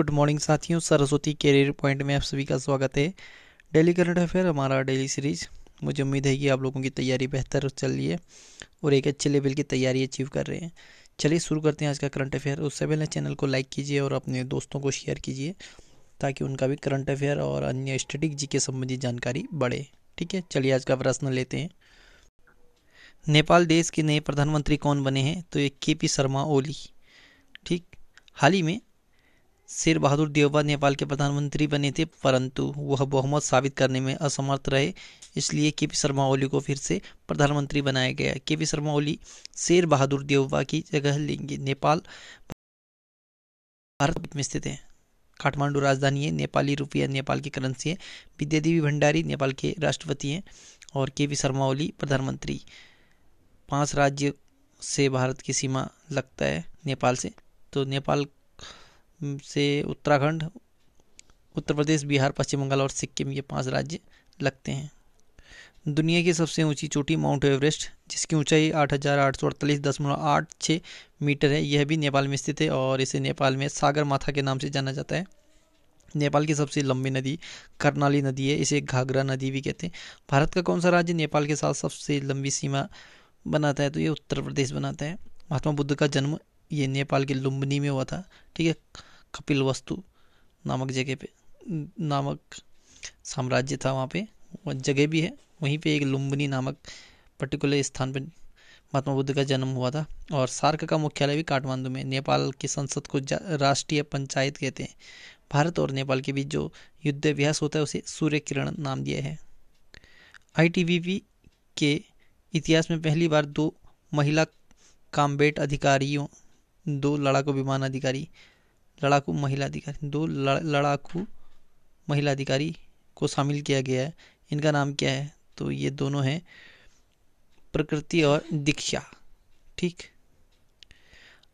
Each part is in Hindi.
गुड मॉर्निंग साथियों सरस्वती करियर पॉइंट में आप सभी का स्वागत है डेली करंट अफेयर हमारा डेली सीरीज मुझे उम्मीद है कि आप लोगों की तैयारी बेहतर चल रही है और एक अच्छे लेवल की तैयारी अचीव कर रहे हैं चलिए शुरू करते हैं आज का करंट अफेयर उससे पहले चैनल को लाइक कीजिए और अपने दोस्तों को शेयर कीजिए ताकि उनका भी करंट अफेयर और अन्य स्टेटिक जी के संबंधी जानकारी बढ़े ठीक है चलिए आज का प्रश्न लेते हैं नेपाल देश के नए प्रधानमंत्री कौन बने हैं तो ये के पी शर्मा ओली ठीक हाल ही में शेर बहादुर देवबा नेपाल के प्रधानमंत्री बने थे परंतु वह बहुमत साबित करने में असमर्थ रहे इसलिए के पी शर्मा ओली को फिर से प्रधानमंत्री बनाया गया के पी शर्मा ओली शेर बहादुर देवबा की जगह लेंगे नेपाल भारत में स्थित है काठमांडू राजधानी है नेपाली रुपया नेपाल की करेंसी है विद्या देवी भंडारी नेपाल के राष्ट्रपति हैं और के पी शर्मा ओली प्रधानमंत्री पांच राज्य से भारत की सीमा लगता है नेपाल से तो नेपाल से उत्तराखंड उत्तर प्रदेश बिहार पश्चिम बंगाल और सिक्किम ये पांच राज्य लगते हैं दुनिया की सबसे ऊंची चोटी माउंट एवरेस्ट जिसकी ऊंचाई आठ हज़ार आठ सौ अड़तालीस दशमलव आठ छः मीटर है यह भी नेपाल में स्थित है और इसे नेपाल में सागर माथा के नाम से जाना जाता है नेपाल की सबसे लंबी नदी करनाली नदी है इसे घाघरा नदी भी कहते हैं भारत का कौन सा राज्य नेपाल के साथ सबसे लंबी सीमा बनाता है तो ये उत्तर प्रदेश बनाता है महात्मा बुद्ध का जन्म ये नेपाल के लुम्बनी में हुआ था ठीक है कपिल वस्तु नामक जगह पे नामक साम्राज्य था वहाँ पे वह जगह भी है वहीं पे एक लुम्बनी नामक पर्टिकुलर स्थान पर महात्मा बुद्ध का जन्म हुआ था और सार्क का मुख्यालय भी काठमांडू में नेपाल की संसद को राष्ट्रीय पंचायत कहते हैं भारत और नेपाल के बीच जो युद्ध अभ्यास होता है उसे सूर्य किरण नाम दिया है आईटीबीपी के इतिहास में पहली बार दो महिला काम्बेट अधिकारियों दो लड़ाकू विमान अधिकारी लड़ाकू महिला अधिकारी दो लड़ाकू महिला अधिकारी को शामिल किया गया है इनका नाम क्या है तो ये दोनों हैं प्रकृति और दीक्षा ठीक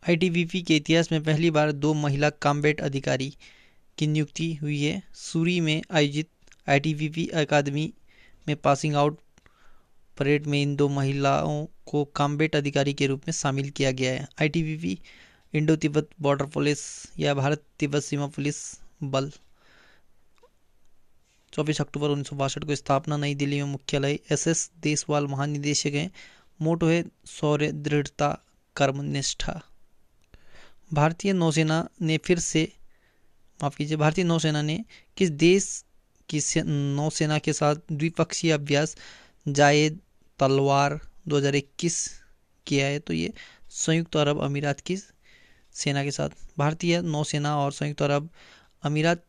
आईटीबीपी के इतिहास में पहली बार दो महिला कॉम्बेट अधिकारी की नियुक्ति हुई है सूरी में आयोजित आईटीबीपी अकादमी में पासिंग आउट परेड में इन दो महिलाओं को कॉम्बेट अधिकारी के रूप में शामिल किया गया है ITBP Indo Tibbat border police या भारत तिब्बत सीमा पुलिस बल चौबीस अक्टूबर उन्नीस को स्थापना नई दिल्ली में मुख्यालय एस एस महानिदेशक हैं मोटो है शौर्य दृढ़ता कर्मनिष्ठा भारतीय नौसेना ने फिर से माफ कीजिए भारतीय नौसेना ने किस देश की नौसेना के साथ द्विपक्षीय अभ्यास जायद तलवार 2021 किया है तो ये संयुक्त अरब अमीरात की सेना के साथ भारतीय नौसेना और संयुक्त अरब अमीरात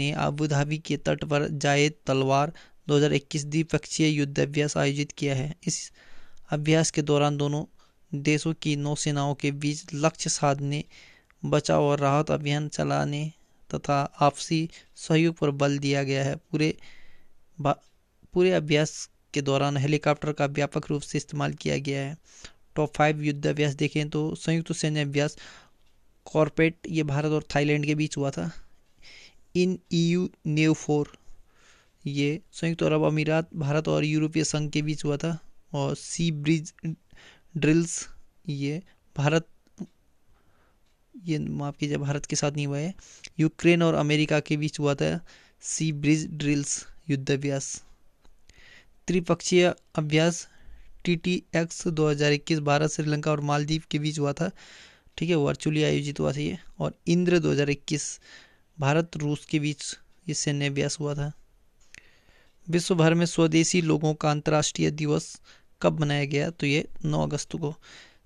ने अबू धाबी के तट पर जायद तलवार 2021 द्विपक्षीय युद्ध अभ्यास आयोजित किया है इस अभ्यास के दौरान दोनों देशों की नौसेनाओं के बीच लक्ष्य साधने बचाव और राहत अभियान चलाने तथा आपसी सहयोग पर बल दिया गया है पूरे पूरे अभ्यास के दौरान हेलीकॉप्टर का व्यापक रूप से इस्तेमाल किया गया है टॉप फाइव युद्ध अभ्यास देखें तो संयुक्त सैन्य अभ्यास कॉरपेट ये भारत और थाईलैंड के बीच हुआ था इन ईयू नेव फोर ये संयुक्त अरब अमीरात भारत और यूरोपीय संघ के बीच हुआ था और सी ब्रिज ड्रिल्स ये भारत ये माफ़ कीजिए भारत के साथ नहीं हुआ है यूक्रेन और अमेरिका के बीच हुआ था सी ब्रिज ड्रिल्स युद्धाभ्यास त्रिपक्षीय अभ्यास टी टी एक्स दो हजार इक्कीस भारत श्रीलंका और मालदीव के बीच हुआ था ठीक है वर्चुअली आयोजित हुआ था ये और इंद्र 2021 भारत रूस के बीच सैन्य अभ्यास हुआ था विश्व भर में स्वदेशी लोगों का अंतर्राष्ट्रीय दिवस कब मनाया गया तो ये 9 अगस्त को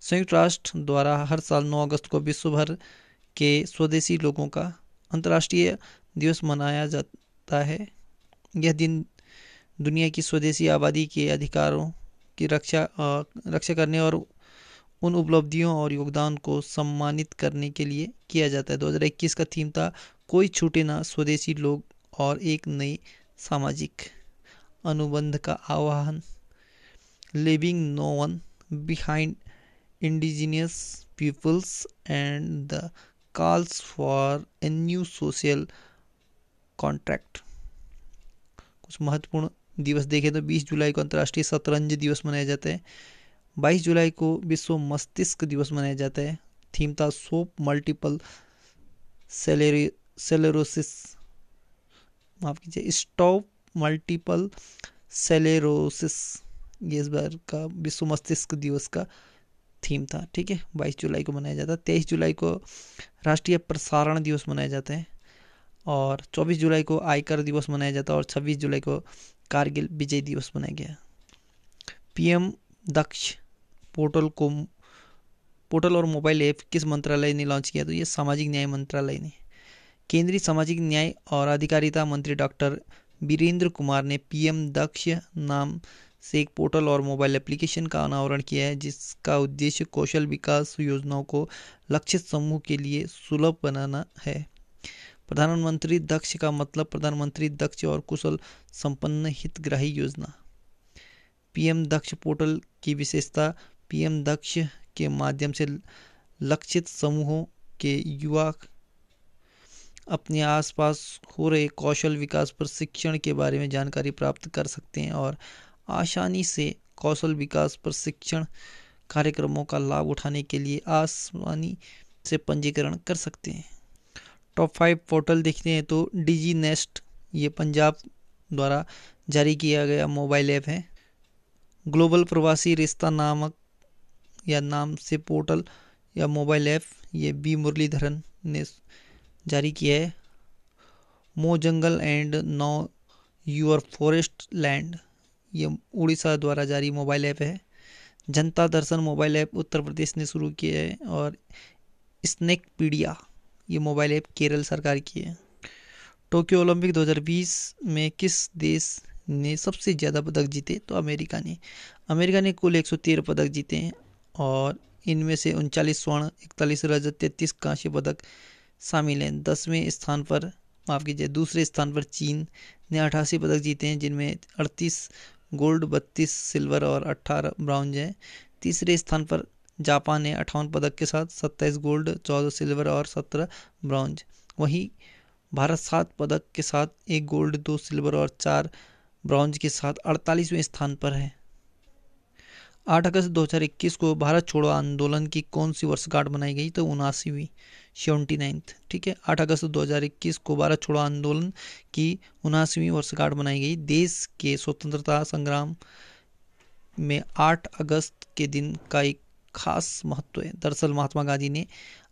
संयुक्त राष्ट्र द्वारा हर साल 9 अगस्त को विश्व भर के स्वदेशी लोगों का अंतर्राष्ट्रीय दिवस मनाया जाता है यह दिन दुनिया की स्वदेशी आबादी के अधिकारों की रक्षा रक्षा करने और उन उपलब्धियों और योगदान को सम्मानित करने के लिए किया जाता है 2021 का थीम था कोई छूटे ना स्वदेशी लोग और एक नई सामाजिक अनुबंध का आह्वान leaving no one behind indigenous peoples and the calls for a new social contract कुछ महत्वपूर्ण दिवस देखें तो 20 जुलाई को अंतर्राष्ट्रीय शतरंज दिवस मनाया जाता है बाईस जुलाई को विश्व मस्तिष्क दिवस मनाया जाता है थीम था सोप मल्टीपल सेलेरी सेलेरोसिस माफ कीजिए स्टॉप मल्टीपल सेलेरोसिस ये इस बार का विश्व मस्तिष्क दिवस का थीम था ठीक है बाईस जुलाई को मनाया जाता है तेईस जुलाई को राष्ट्रीय प्रसारण दिवस मनाया जाता है और चौबीस जुलाई को आयकर दिवस मनाया जाता है और छब्बीस जुलाई को कारगिल विजय दिवस मनाया गया पीएम दक्ष पोर्टल को पोर्टल और मोबाइल ऐप किस मंत्रालय ने लॉन्च किया तो ये सामाजिक न्याय मंत्रालय ने केंद्रीय सामाजिक न्याय और अधिकारिता मंत्री डॉक्टर वीरेंद्र कुमार ने पीएम दक्ष नाम से एक पोर्टल और मोबाइल एप्लीकेशन का अनावरण किया है जिसका उद्देश्य कौशल विकास योजनाओं को लक्षित समूह के लिए सुलभ बनाना है प्रधानमंत्री दक्ष का मतलब प्रधानमंत्री दक्ष और कुशल संपन्न हितग्राही योजना पीएम दक्ष पोर्टल की विशेषता पीएम दक्ष के माध्यम से लक्षित समूहों के युवा अपने आसपास हो रहे कौशल विकास प्रशिक्षण के बारे में जानकारी प्राप्त कर सकते हैं और आसानी से कौशल विकास प्रशिक्षण कार्यक्रमों का लाभ उठाने के लिए आसानी से पंजीकरण कर सकते हैं टॉप फाइव पोर्टल देखते हैं तो डिजी नेस्ट ये पंजाब द्वारा जारी किया गया मोबाइल ऐप है ग्लोबल प्रवासी रिश्ता नामक या नाम से पोर्टल या मोबाइल ऐप ये बी मुरलीधरन ने जारी किया है Mo Jungle and know your forest land ये उड़ीसा द्वारा जारी मोबाइल ऐप है जनता दर्शन मोबाइल ऐप उत्तर प्रदेश ने शुरू किया है और स्नैक पीडिया ये मोबाइल ऐप केरल सरकार की है टोक्यो ओलंपिक 2020 में किस देश ने सबसे ज़्यादा पदक जीते तो अमेरिका ने अमेरिका ने कुल 113 पदक जीते हैं और इनमें से उनचालीस स्वर्ण इकतालीस रजत तैतीस कांस्य पदक शामिल हैं दसवें स्थान पर माफ़ कीजिए दूसरे स्थान पर चीन ने अठासी पदक जीते हैं जिनमें अड़तीस गोल्ड बत्तीस सिल्वर और अट्ठारह ब्राउंज हैं तीसरे स्थान पर जापान ने अठावन पदक के साथ सत्ताईस गोल्ड चौदह सिल्वर और सत्रह ब्राउंज वहीं भारत सात पदक के साथ एक गोल्ड दो सिल्वर और चार ब्रॉन्ज के साथ अड़तालीसवें स्थान पर है आठ अगस्त 2021 को भारत छोड़ो आंदोलन की कौन सी वर्षगांठ मनाई गई तो उनासीवीं सेवेंटी नाइन्थ ठीक है आठ अगस्त 2021 को भारत छोड़ो आंदोलन की उनासीवीं वर्षगांठ मनाई गई देश के स्वतंत्रता संग्राम में आठ अगस्त के दिन का एक खास महत्व है दरअसल महात्मा गांधी ने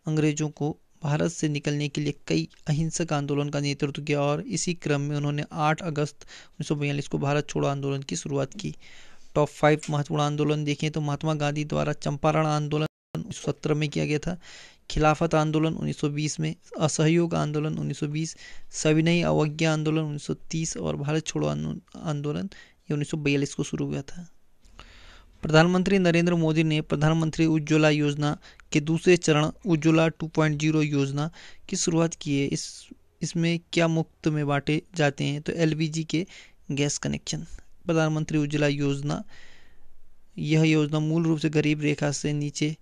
अंग्रेजों को भारत से निकलने के लिए कई अहिंसक आंदोलन का नेतृत्व किया और इसी क्रम में उन्होंने 8 अगस्त उन्नीस को भारत छोड़ो आंदोलन की शुरुआत की टॉप फाइव महत्वपूर्ण आंदोलन देखें तो महात्मा गांधी द्वारा चंपारण आंदोलन उन्नीस में किया गया था खिलाफत आंदोलन 1920 में असहयोग आंदोलन 1920 सविनय अवज्ञा आंदोलन 1930 और भारत छोड़ो आंदोलन ये बयालीस को शुरू हुआ था प्रधानमंत्री नरेंद्र मोदी ने प्रधानमंत्री उज्ज्वला योजना के दूसरे चरण उज्ज्वला 2.0 योजना की शुरुआत की है इस इसमें क्या मुफ्त में बांटे जाते हैं तो एल के गैस कनेक्शन प्रधानमंत्री उज्ज्वला योजना यह योजना मूल रूप से गरीब रेखा से नीचे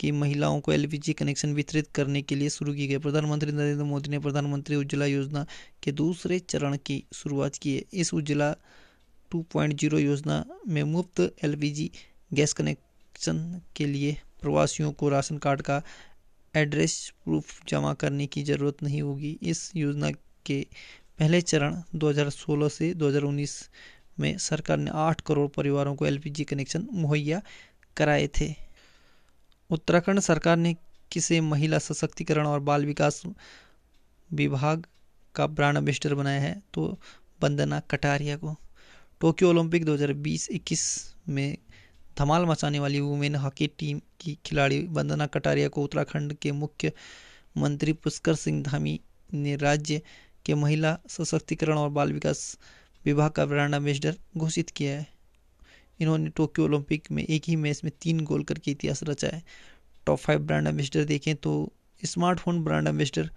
की महिलाओं को एल कनेक्शन वितरित करने के लिए शुरू की गई प्रधानमंत्री नरेंद्र मोदी ने प्रधानमंत्री उज्ज्वला योजना के दूसरे चरण की शुरुआत की है इस उज्ज्वला 2.0 योजना में मुफ्त एलपीजी गैस कनेक्शन के लिए प्रवासियों को राशन कार्ड का एड्रेस प्रूफ जमा करने की ज़रूरत नहीं होगी इस योजना के पहले चरण 2016 से 2019 में सरकार ने 8 करोड़ परिवारों को एलपीजी कनेक्शन मुहैया कराए थे उत्तराखंड सरकार ने किसे महिला सशक्तिकरण और बाल विकास विभाग का ब्रांड एम्बेसडर बनाया है तो वंदना कटारिया को टोक्यो ओलंपिक 2020-21 में धमाल मचाने वाली वुमेन हॉकी टीम की खिलाड़ी वंदना कटारिया को उत्तराखंड के मुख्य मंत्री पुष्कर सिंह धामी ने राज्य के महिला सशक्तिकरण और बाल विकास विभाग का ब्रांड एम्बेसडर घोषित किया है इन्होंने टोक्यो ओलंपिक में एक ही मैच में तीन गोल करके इतिहास रचा है टॉप फाइव ब्रांड एम्बेसडर देखें तो स्मार्टफोन ब्रांड एम्बेसडर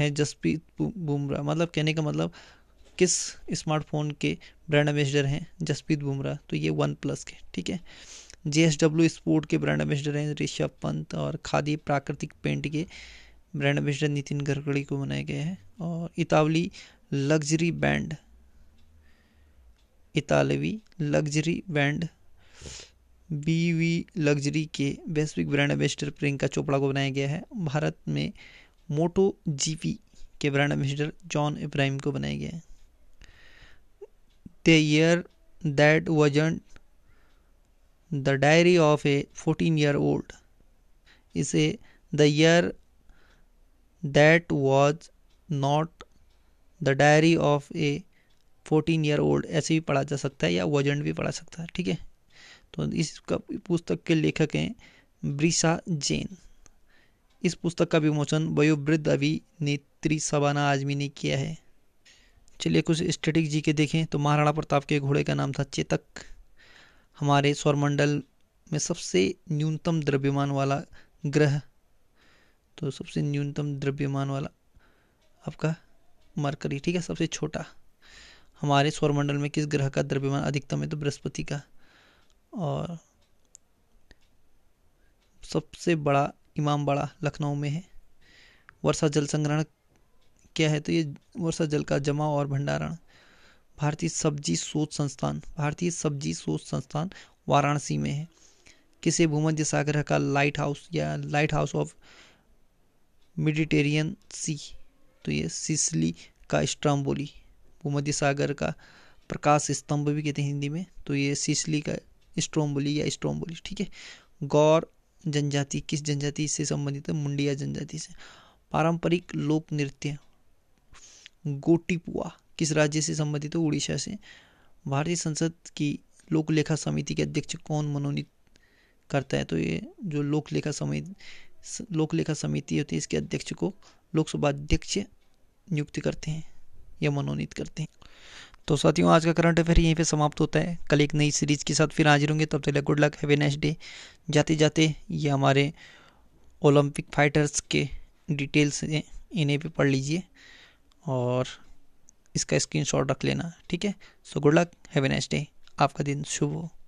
है जसप्रीत बुमराह मतलब कहने का मतलब किस स्मार्टफोन के ब्रांड एम्बेसडर हैं जसप्रीत बुमराह तो ये वन प्लस के ठीक है जे एस डब्ल्यू स्पोर्ट के ब्रांड एम्बेसडर हैं ऋषभ पंत और खादी प्राकृतिक पेंट के ब्रांड एम्बेसडर नितिन गडकरी को बनाया गया है और इतावली लग्जरी बैंड इतालवी luxury band B V luxury के वैश्विक ब्रांड एम्बेसडर प्रियंका चोपड़ा को बनाया गया है भारत में मोटो पी के ब्रांड एम्बेसडर जॉन इब्राहिम को बनाया गया है The year that wasn't. The diary of a 14 year old is a the year that was not. The diary of a fourteen year old ऐसे भी पढ़ा जा सकता है या वजन भी पढ़ा सकता है ठीक है तो इस पुस्तक के लेखक हैं ब्रिसा जैन इस पुस्तक का विमोचन वयोवृद्ध अभिनेत्री सबाना आजमी ने किया है चलिए कुछ स्टेटिक जी के देखें तो महाराणा प्रताप के घोड़े का नाम था चेतक हमारे सौरमंडल में सबसे न्यूनतम द्रव्यमान वाला ग्रह तो सबसे न्यूनतम द्रव्यमान वाला आपका मरकरी ठीक है सबसे छोटा हमारे सौरमंडल में किस ग्रह का द्रव्यमान अधिकतम है तो बृहस्पति का और सबसे बड़ा इमाम बड़ा लखनऊ में है वर्षा जल संग्रहण क्या है तो ये वर्षा जल का जमा और भंडारण भारतीय सब्जी शोध संस्थान भारतीय सब्जी शोध संस्थान वाराणसी में है किसे भूमध्य सागर का लाइट हाउस या lighthouse of Mediterranean sea तो ये सिसली का स्ट्राम बोली भूमध्य सागर का प्रकाश स्तंभ भी कहते हैं हिंदी में तो ये सिसली का बोली या बोली ठीक है गौर जनजाति किस जनजाति से संबंधित है मुंडिया जनजाति से पारंपरिक लोक नृत्य गोटीपुआ किस राज्य से संबंधित है उड़ीसा से भारतीय संसद की लोक लेखा समिति के अध्यक्ष कौन मनोनीत करता है तो ये जो लोक लेखा समिति लोक लेखा समिति होती है इसके अध्यक्ष को लोकसभा अध्यक्ष नियुक्त करते हैं या मनोनीत करते हैं तो साथियों आज का करंट अफेयर यहीं पे समाप्त होता है कल एक नई सीरीज के साथ फिर हाजिर होंगे तब तक good luck have a next day जाते जाते ये हमारे ओलंपिक फाइटर्स के डिटेल्स हैं इन्हें भी पढ़ लीजिए और इसका स्क्रीनशॉट रख लेना ठीक है so good luck have a day आपका दिन शुभ हो